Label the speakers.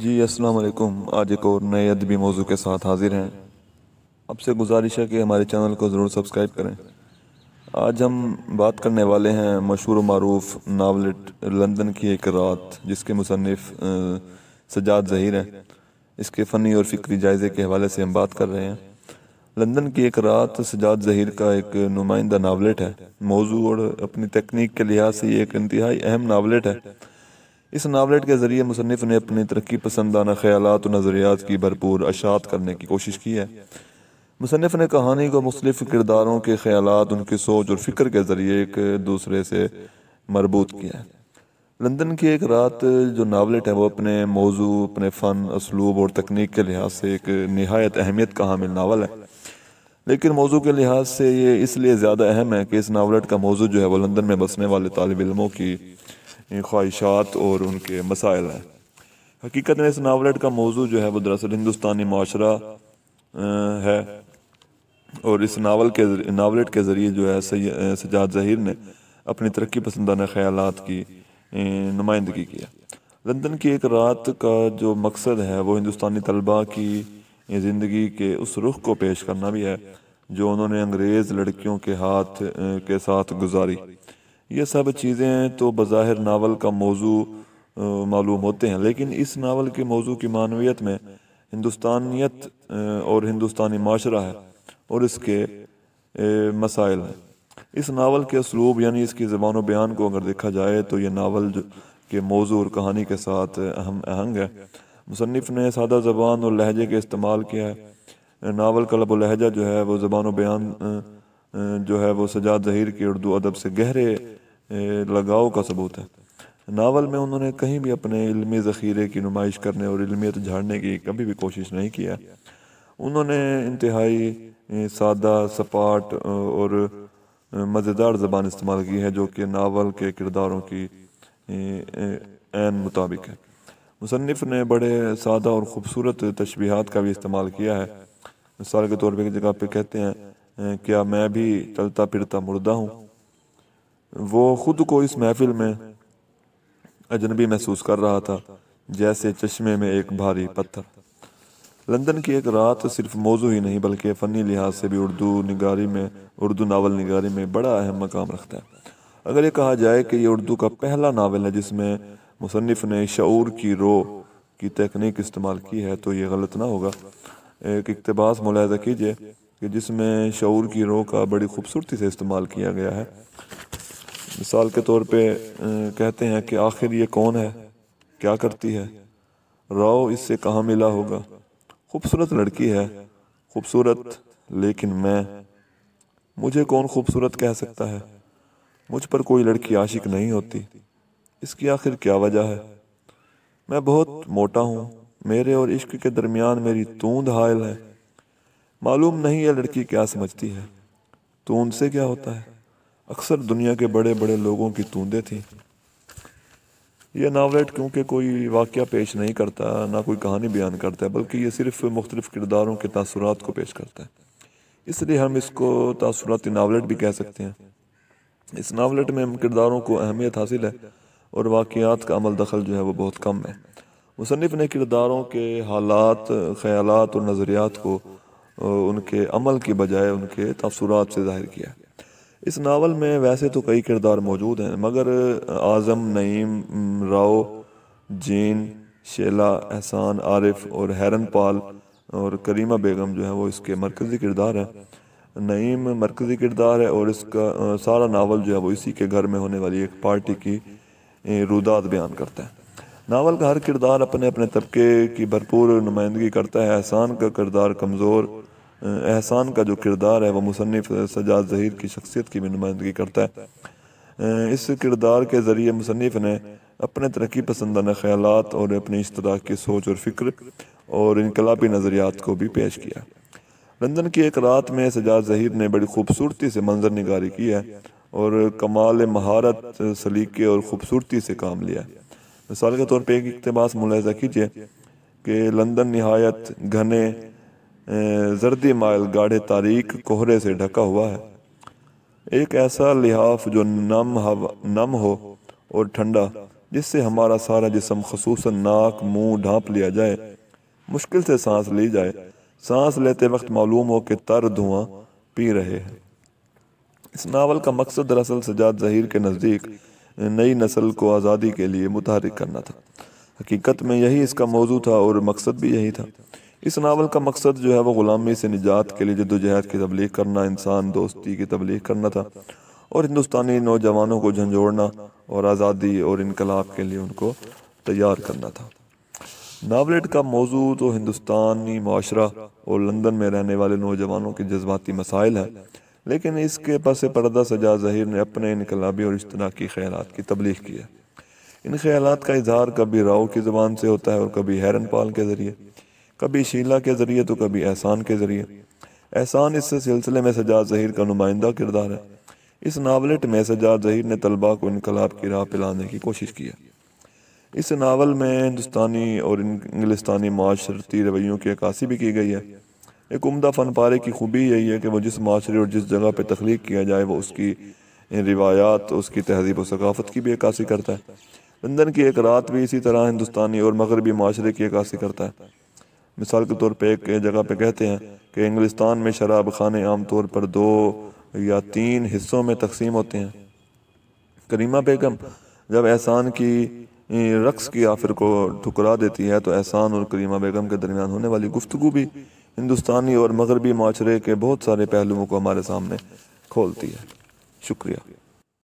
Speaker 1: जी अस्सलाम वालेकुम आज एक और नए अदबी मौजू के साथ हाजिर हैं आपसे गुजारिश है कि हमारे चैनल को ज़रूर सब्सक्राइब करें आज हम बात करने वाले हैं मशहूर मरूफ नावलेट लंदन की एक रात जिसके मुसनफ़ सजाद जहीर हैं इसके फ़नी और फ़िक्री जायज़े के हवाले से हम बात कर रहे हैं लंदन की एक रात सजाद जहीर का एक नुमाइंदा नावलेट है मौजू और अपनी तकनीक के लिहाज से ये एक इंतहाई अहम नावलेट है इस नावलेट के ज़रिए मुसनफ़ ने अपने तरक्की पसंदाना ख्याल और नज़रियात की भरपूर अशात करने की कोशिश की है मुसनफ़ ने कहानी को मुख्तफ किरदारों के ख्याल उनकी सोच और फ़िक्र के ज़रिए एक दूसरे से मरबूत किया है लंदन की एक रात जो नावलेट है वो अपने मौजू अपने फ़न असलूब और तकनीक के लिहाज से एक नहायत अहमियत का हामिल नावल है लेकिन मौजू के लिहाज से ये इसलिए ज़्यादा अहम है कि इस नावलेट का मौजू जो है वो लंदन में बसने वाले तालब इलमों की ख्वाहिशात और उनके मसाइल हैं हकीकत में इस नावलेट का मौजू जो है वो दरअसल हिंदुस्तानी माशरा है और इस नावल के नावलेट के ज़रिए जो है सजाद जहीर ने अपनी तरक्की पसंदाना ख्याल की नुमाइंदगी किया लंदन की एक रात का जो मकसद है वो हिंदुस्तानी तलबा की ज़िंदगी के उस रुख को पेश करना भी है जो उन्होंने अंग्रेज़ लड़कियों के हाथ के साथ गुजारी ये सब चीज़ें तो बज़ाहिर नावल का मौजू मालूम होते हैं लेकिन इस नावल के मौजू की मानवीत में हिंदुस्तानियत और हिंदुस्तानी माशरा है और इसके मसाइल हैं इस नावल के असलूब यानी इसकी ज़बान बयान को अगर देखा जाए तो ये नावल के मौजू और कहानी के साथ अहम आहंग है मुसनफ़ ने सादा ज़बान और लहजे के इस्तेमाल किया है नावल का लबो लहजा जो है वो ज़बान बयान जो है वो सजाद जहिर के उर्दू अदब से गहरे लगाव का सबूत है नावल में उन्होंने कहीं भी अपने इलमी ज़ख़ीरे की नुमाइश करने और इलमियत तो झाड़ने की कभी भी कोशिश नहीं किया उन्होंने इंतहाई सादा सपाट और मज़ेदार ज़बान इस्तेमाल की है जो कि नावल के किरदारों की एन मुताबिक है मुसनफ़ ने बड़े सादा और ख़ूबसूरत तशबीहात का भी इस्तेमाल किया है मिसाल के तौर पर एक जगह पर कहते हैं क्या मैं भी चलता फिरता मुर्दा हूँ वो ख़ुद को इस महफिल में अजनबी महसूस कर रहा था जैसे चश्मे में एक भारी पत्थर लंदन की एक रात सिर्फ मौजू ही नहीं बल्कि फ़नी लिहाज से भी उर्दू निगारी में उर्दू नावल निगारी में बड़ा अहम मकाम रखता है अगर ये कहा जाए कि ये उर्दू का पहला नावल है जिसमें मुसनफ़ ने शूर की रो की तकनीक इस्तेमाल की है तो ये गलत ना होगा एक इकतबास मुलायदा कीजिए कि जिसमें शूर की रो का बड़ी खूबसूरती से इस्तेमाल किया गया है मिसाल के तौर पे कहते हैं कि आखिर ये कौन है क्या करती है राव इससे कहाँ मिला होगा खूबसूरत लड़की है खूबसूरत लेकिन मैं मुझे कौन खूबसूरत कह सकता है मुझ पर कोई लड़की आशिक नहीं होती इसकी आखिर क्या वजह है मैं बहुत मोटा हूँ मेरे और इश्क के दरमियान मेरी तूंद हायल है मालूम नहीं यह लड़की क्या समझती है तूंद से क्या होता है अक्सर दुनिया के बड़े बड़े लोगों की तूंदें थीं यह नावलेट क्योंकि कोई वाक़ पेश नहीं करता ना कोई कहानी बयान करता है बल्कि ये सिर्फ मुख्तलिफ़ किरदारों के तासरात को पेश करता है इसलिए हम इसको तासराती नावलेट भी कह सकते हैं इस नावलेट में किरदारों को अहमियत हासिल है और वाक़ात का अमल दखल जो है वह बहुत कम है मुसनफ़ ने किरदारों के हालात ख्याल और नज़रियात को उनके अमल के बजाय उनके तसरात से ज़ाहिर किया इस नावल में वैसे तो कई किरदार मौजूद हैं मगर आज़म नईम राव जीन शेला एहसान आरिफ और हैरन पाल और करीमा बेगम जो है वो इसके मरकज़ी किरदार हैं नईम मरकज़ी किरदार है और इसका सारा नावल जो है वो इसी के घर में होने वाली एक पार्टी की रुदात बयान करता है नावल का हर किरदार अपने अपने तबके की भरपूर नुमाइंदगी करता है एहसान का किरदार कमज़ोर एहसान का जो किरदार है वह मुसनफ़ सजाद जहीर की शख्सियत की भी नुमाइंदगी करता है इस किरदार के ज़रिए मुसनफ़ ने अपने तरक्की पसंदाना ख्याल और अपने इश्तरा की सोच और फिक्र और इनकलाबी नज़रियात को भी पेश किया लंदन की एक रात में सजाद जहीर ने बड़ी खूबसूरती से मंजर नगारी की है और कमाल महारत सलीके और खूबसूरती से काम लिया मिसाल के तौर पर एक इकतबास मुलाजा कीजिए कि लंदन नहायत घने जर्दी माइल गाढ़े तारीक कोहरे से ढका हुआ है एक ऐसा लिहाफ जो नम हवा नम हो और ठंडा जिससे हमारा सारा जिसम खसूस नाक मुंह ढांप लिया जाए मुश्किल से सांस ली जाए सांस लेते वक्त मालूम हो कि तर धुआं पी रहे हैं इस नावल का मकसद दरअसल सजाद जहीर के नज़दीक नई नस्ल को आज़ादी के लिए मुतहरक करना था हकीकत में यही इसका मौजू था और मकसद भी यही था इस नावल का मकसद जो है वो ग़ुलामी से निजात के लिए जदोजहद की तबलीग करना इंसान दोस्ती की तबलीग करना था और हिंदुस्तानी नौजवानों को झंझोड़ना और आज़ादी और इनकलाब के लिए उनको तैयार करना था नावलेट का मौजू तो हिंदुस्तानी माशरा और लंदन में रहने वाले नौजवानों के जज्बाती मसाइल है लेकिन इसके पास पर्दा सजा जहिर ने अपने इनकलाबी और की ख्याल की तबलीग की है इन ख्याल का इजहार कभी राव की ज़बान से होता है और कभी हैरन पाल के ज़रिए कभी शीला के ज़रिए तो कभी एहसान के ज़रिए एहसान इस सिलसिले में सजाद जहीर का नुमाइंदा किरदार है इस नावलेट में सजाद जहीर ने तलबा को इनकलाब की राह पिलाने की कोशिश की है इस नावल में हिंदुस्तानी और इंग्लिस्तानी माशरती रवैयों की अक्सी भी की गई है एक उमदा फन पारे की खूबी यही है कि वो जिस माशरे और जिस जगह पर तख्लीक किया जाए वो उसकी रिवायात उसकी तहजीब और सकाफत की भी अक्सी करता है लंदन की एक रात भी इसी तरह हिंदुस्तानी और मगरबी माशरे की अक्सी करता है मिसाल के तौर पर एक जगह पर कहते हैं कि इंग्लिस्तान में शराब खाने आम तौर पर दो या तीन हिस्सों में तकसीम होते हैं करीमा बेगम जब एहसान की रक्स की आफिर को ठुकरा देती है तो एहसान और करीमा बेगम के दरमियान होने वाली गुफ्तु भी हिंदुस्तानी और मगरबी माशरे के बहुत सारे पहलुओं को हमारे सामने खोलती है शुक्रिया